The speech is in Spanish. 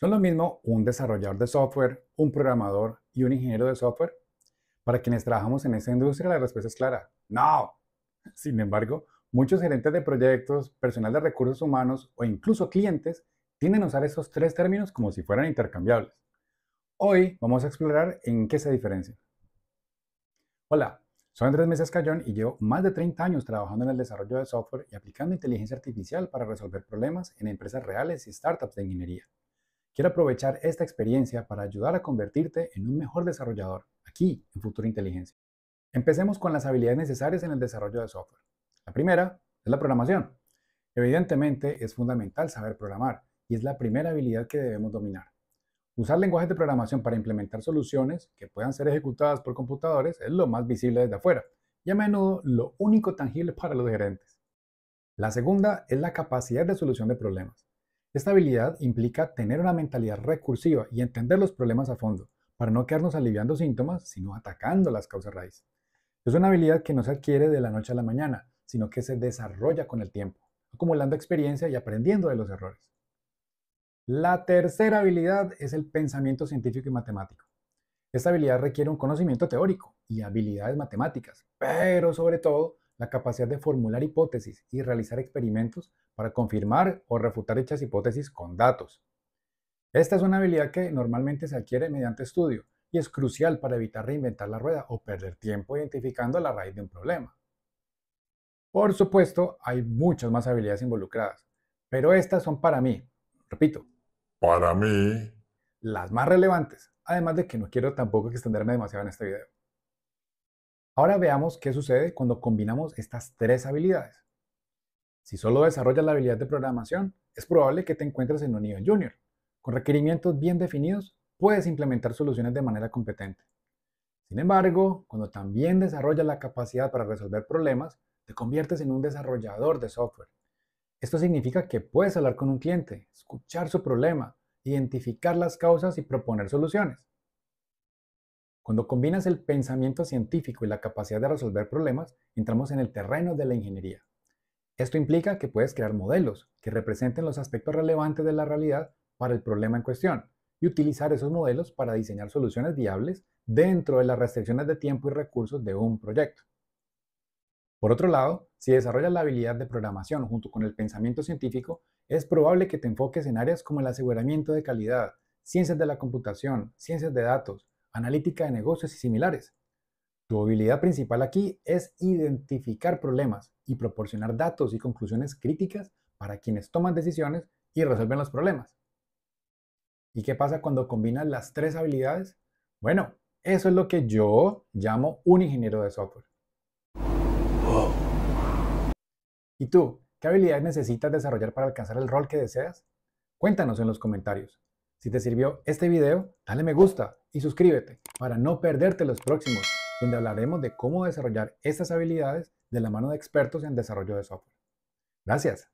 Son lo mismo un desarrollador de software, un programador y un ingeniero de software. Para quienes trabajamos en esta industria, la respuesta es clara, no. Sin embargo, muchos gerentes de proyectos, personal de recursos humanos o incluso clientes tienden a usar esos tres términos como si fueran intercambiables. Hoy vamos a explorar en qué se diferencian. Hola, soy Andrés Meses Cayón y llevo más de 30 años trabajando en el desarrollo de software y aplicando inteligencia artificial para resolver problemas en empresas reales y startups de ingeniería. Quiero aprovechar esta experiencia para ayudar a convertirte en un mejor desarrollador aquí en Futura Inteligencia. Empecemos con las habilidades necesarias en el desarrollo de software. La primera es la programación. Evidentemente es fundamental saber programar y es la primera habilidad que debemos dominar. Usar lenguajes de programación para implementar soluciones que puedan ser ejecutadas por computadores es lo más visible desde afuera y a menudo lo único tangible para los gerentes. La segunda es la capacidad de solución de problemas. Esta habilidad implica tener una mentalidad recursiva y entender los problemas a fondo, para no quedarnos aliviando síntomas, sino atacando las causas raíz. Es una habilidad que no se adquiere de la noche a la mañana, sino que se desarrolla con el tiempo, acumulando experiencia y aprendiendo de los errores. La tercera habilidad es el pensamiento científico y matemático. Esta habilidad requiere un conocimiento teórico y habilidades matemáticas, pero sobre todo la capacidad de formular hipótesis y realizar experimentos para confirmar o refutar dichas hipótesis con datos. Esta es una habilidad que normalmente se adquiere mediante estudio y es crucial para evitar reinventar la rueda o perder tiempo identificando la raíz de un problema. Por supuesto, hay muchas más habilidades involucradas, pero estas son para mí, repito, para mí, las más relevantes, además de que no quiero tampoco extenderme demasiado en este video. Ahora veamos qué sucede cuando combinamos estas tres habilidades. Si solo desarrollas la habilidad de programación, es probable que te encuentres en un nivel junior. Con requerimientos bien definidos, puedes implementar soluciones de manera competente. Sin embargo, cuando también desarrollas la capacidad para resolver problemas, te conviertes en un desarrollador de software. Esto significa que puedes hablar con un cliente, escuchar su problema, identificar las causas y proponer soluciones. Cuando combinas el pensamiento científico y la capacidad de resolver problemas, entramos en el terreno de la ingeniería. Esto implica que puedes crear modelos que representen los aspectos relevantes de la realidad para el problema en cuestión y utilizar esos modelos para diseñar soluciones viables dentro de las restricciones de tiempo y recursos de un proyecto. Por otro lado, si desarrollas la habilidad de programación junto con el pensamiento científico, es probable que te enfoques en áreas como el aseguramiento de calidad, ciencias de la computación, ciencias de datos, analítica de negocios y similares. Tu habilidad principal aquí es identificar problemas y proporcionar datos y conclusiones críticas para quienes toman decisiones y resuelven los problemas. ¿Y qué pasa cuando combinas las tres habilidades? Bueno, eso es lo que yo llamo un ingeniero de software. ¿Y tú? ¿Qué habilidades necesitas desarrollar para alcanzar el rol que deseas? Cuéntanos en los comentarios. Si te sirvió este video, dale me gusta y suscríbete para no perderte los próximos, donde hablaremos de cómo desarrollar estas habilidades de la mano de expertos en desarrollo de software. Gracias.